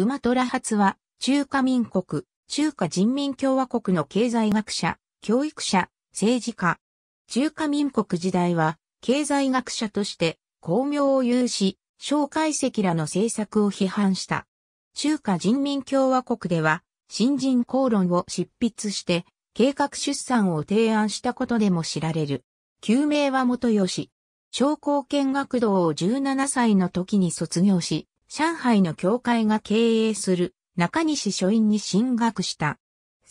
ウマトラ発は、中華民国、中華人民共和国の経済学者、教育者、政治家。中華民国時代は、経済学者として、巧妙を有し、蒋介石らの政策を批判した。中華人民共和国では、新人公論を執筆して、計画出産を提案したことでも知られる。旧名は元吉。商工研学堂を17歳の時に卒業し、上海の教会が経営する中西書院に進学した。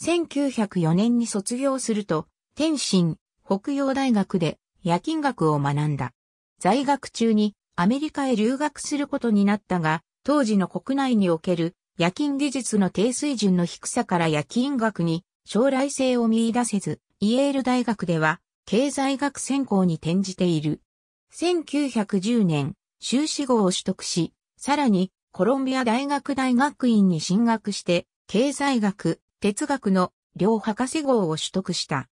1904年に卒業すると、天津北洋大学で夜勤学を学んだ。在学中にアメリカへ留学することになったが、当時の国内における夜勤技術の低水準の低さから夜勤学に将来性を見出せず、イエール大学では経済学専攻に転じている。1910年、修士号を取得し、さらに、コロンビア大学大学院に進学して、経済学、哲学の両博士号を取得した。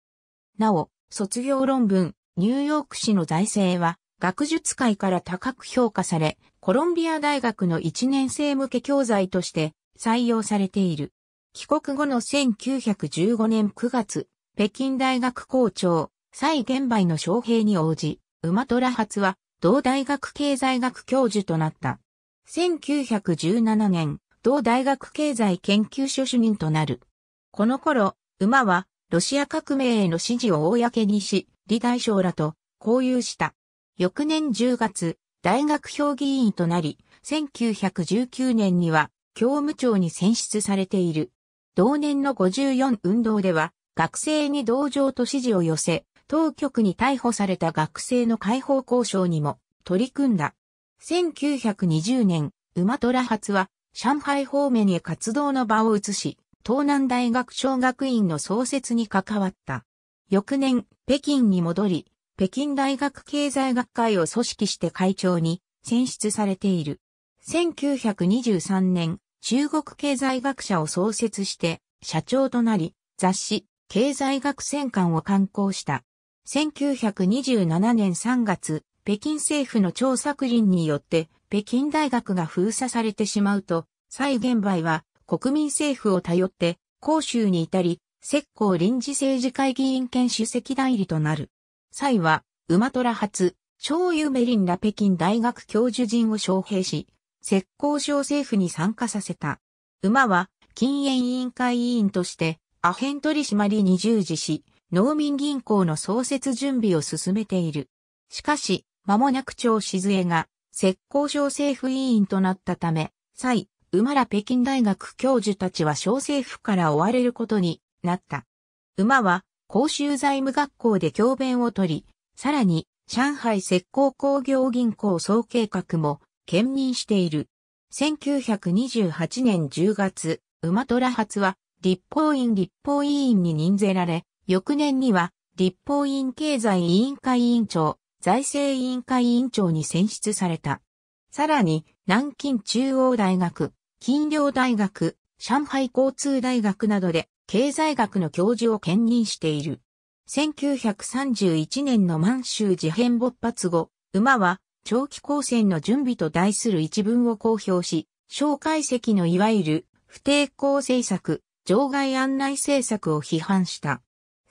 なお、卒業論文、ニューヨーク市の財政は、学術界から高く評価され、コロンビア大学の1年生向け教材として採用されている。帰国後の1915年9月、北京大学校長、蔡玄梅の招聘に応じ、馬虎発は、同大学経済学教授となった。1917年、同大学経済研究所主任となる。この頃、馬はロシア革命への支持を公にし、李大将らと交友した。翌年10月、大学評議員となり、1919年には教務長に選出されている。同年の54運動では、学生に同情と支持を寄せ、当局に逮捕された学生の解放交渉にも取り組んだ。1920年、馬虎発は上海方面へ活動の場を移し、東南大学小学院の創設に関わった。翌年、北京に戻り、北京大学経済学会を組織して会長に選出されている。1923年、中国経済学者を創設して社長となり、雑誌、経済学戦艦を刊行した。1927年3月、北京政府の調査霖によって北京大学が封鎖されてしまうと、蔡元培は国民政府を頼って広州に至り、石膏臨時政治会議員兼主席代理となる。蔡は、馬虎初、超ユメリンら北京大学教授陣を招聘し、石膏省政府に参加させた。馬は、禁煙委員会委員として、アヘン取締りに従事し、農民銀行の創設準備を進めている。しかし、間もなく長静江が、石膏省政府委員となったため、蔡、馬ら北京大学教授たちは小政府から追われることになった。馬は、公衆財務学校で教鞭を取り、さらに、上海石膏工業銀行総計画も兼任している。1928年10月、馬虎発は立法院立法委員に任ぜられ、翌年には立法院経済委員会委員長、財政委員会委員長に選出された。さらに、南京中央大学、金陵大学、上海交通大学などで経済学の教授を兼任している。1931年の満州事変勃発後、馬は長期交戦の準備と題する一文を公表し、蒋介石のいわゆる不抵抗政策、場外案内政策を批判した。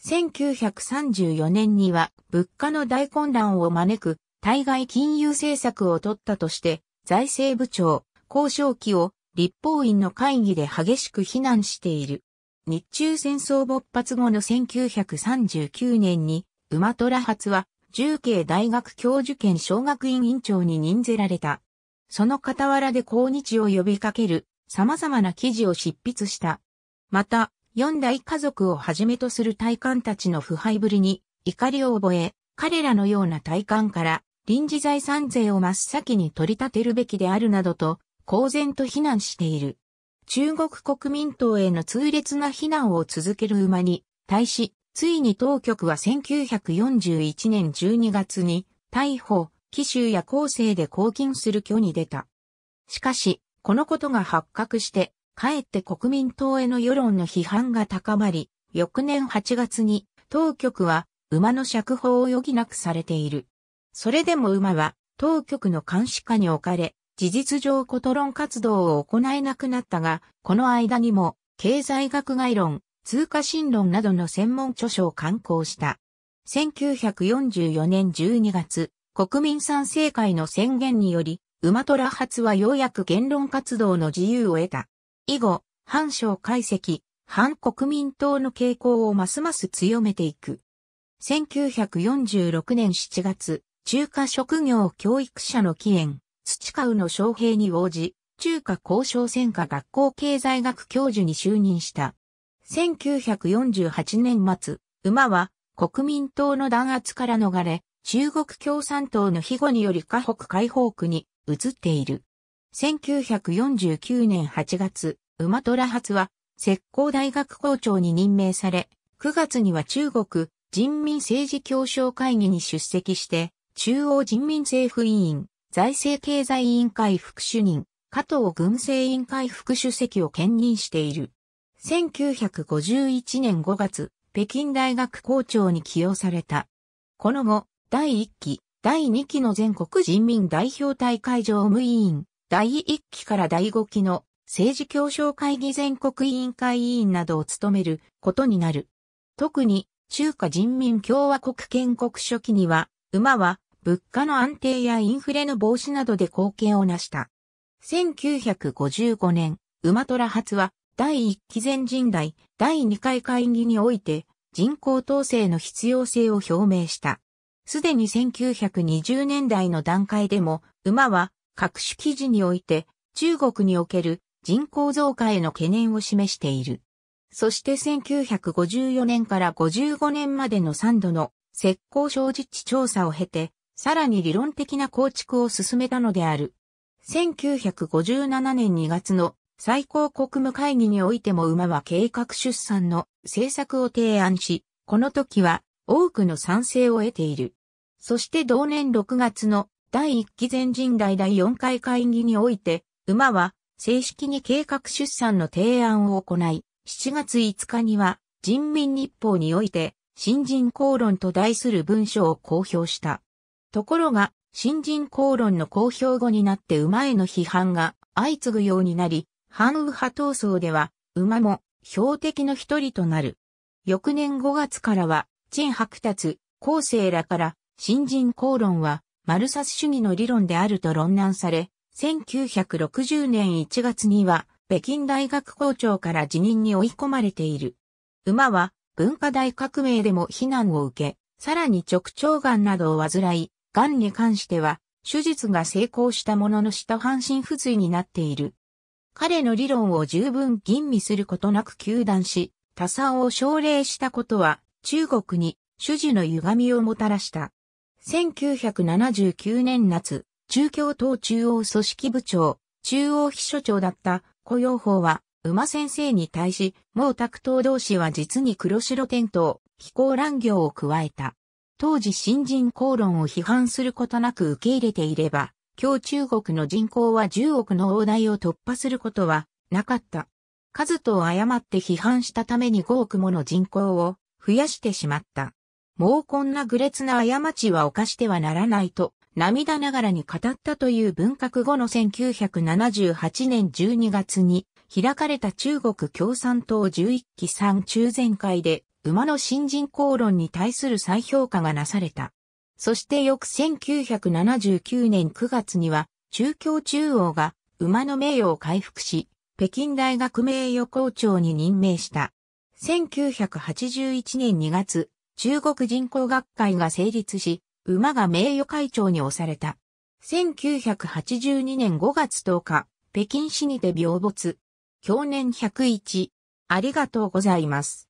1934年には物価の大混乱を招く対外金融政策を取ったとして財政部長、交渉期を立法院の会議で激しく非難している。日中戦争勃発後の1939年に馬虎発は重慶大学教授兼小学院院長に任ぜられた。その傍らで抗日を呼びかける様々な記事を執筆した。また、四大家族をはじめとする大官たちの腐敗ぶりに怒りを覚え、彼らのような大官から臨時財産税を真っ先に取り立てるべきであるなどと公然と非難している。中国国民党への痛烈な非難を続ける馬に対し、ついに当局は1941年12月に逮捕、奇襲や構成で抗菌する挙に出た。しかし、このことが発覚して、かえって国民党への世論の批判が高まり、翌年8月に当局は馬の釈放を余儀なくされている。それでも馬は当局の監視下に置かれ、事実上コトロン活動を行えなくなったが、この間にも経済学概論、通貨新論などの専門著書を刊行した。1944年12月、国民賛成会の宣言により、馬虎発はようやく言論活動の自由を得た。以後、反省解析、反国民党の傾向をますます強めていく。1946年7月、中華職業教育者の起源、土川の招聘に応じ、中華交渉専科学校経済学教授に就任した。1948年末、馬は国民党の弾圧から逃れ、中国共産党の庇護により河北解放区に移っている。1949年8月、馬虎発は、石膏大学校長に任命され、9月には中国人民政治協商会議に出席して、中央人民政府委員、財政経済委員会副主任、加藤軍政委員会副主席を兼任している。1951年5月、北京大学校長に起用された。この後、第1期、第2期の全国人民代表大会常務委員、第1期から第5期の政治協商会議全国委員会委員などを務めることになる。特に中華人民共和国建国初期には、馬は物価の安定やインフレの防止などで貢献を成した。1955年、馬虎発は第1期全人代第2回会議において人口統制の必要性を表明した。すでに1920年代の段階でも、馬は各種記事において、中国における人口増加への懸念を示している。そして1954年から55年までの3度の石膏小実地調査を経て、さらに理論的な構築を進めたのである。1957年2月の最高国務会議においても馬は計画出産の政策を提案し、この時は多くの賛成を得ている。そして同年6月の第1期全人代第4回会議において、馬は正式に計画出産の提案を行い、7月5日には人民日報において、新人公論と題する文書を公表した。ところが、新人公論の公表後になって馬への批判が相次ぐようになり、反右派闘争では、馬も標的の一人となる。翌年5月からは、陳白達、厚生らから、新人公論は、マルサス主義の理論であると論難され、1960年1月には北京大学校長から辞任に追い込まれている。馬は文化大革命でも非難を受け、さらに直腸癌などを患い、癌に関しては手術が成功したものの下半身不随になっている。彼の理論を十分吟味することなく糾弾し、多産を奨励したことは中国に主事の歪みをもたらした。1979年夏、中共党中央組織部長、中央秘書長だった雇用法は、馬先生に対し、毛沢東同士は実に黒白点灯、非公乱行を加えた。当時新人公論を批判することなく受け入れていれば、今日中国の人口は10億の大台を突破することはなかった。数と誤って批判したために5億もの人口を増やしてしまった。もうこんな愚劣な過ちは犯してはならないと、涙ながらに語ったという文革後の1978年12月に開かれた中国共産党11期3中全会で馬の新人公論に対する再評価がなされた。そして翌1979年9月には中共中央が馬の名誉を回復し、北京大学名誉校長に任命した。1981年2月、中国人口学会が成立し、馬が名誉会長に押された。1982年5月10日、北京市にて病没。去年101。ありがとうございます。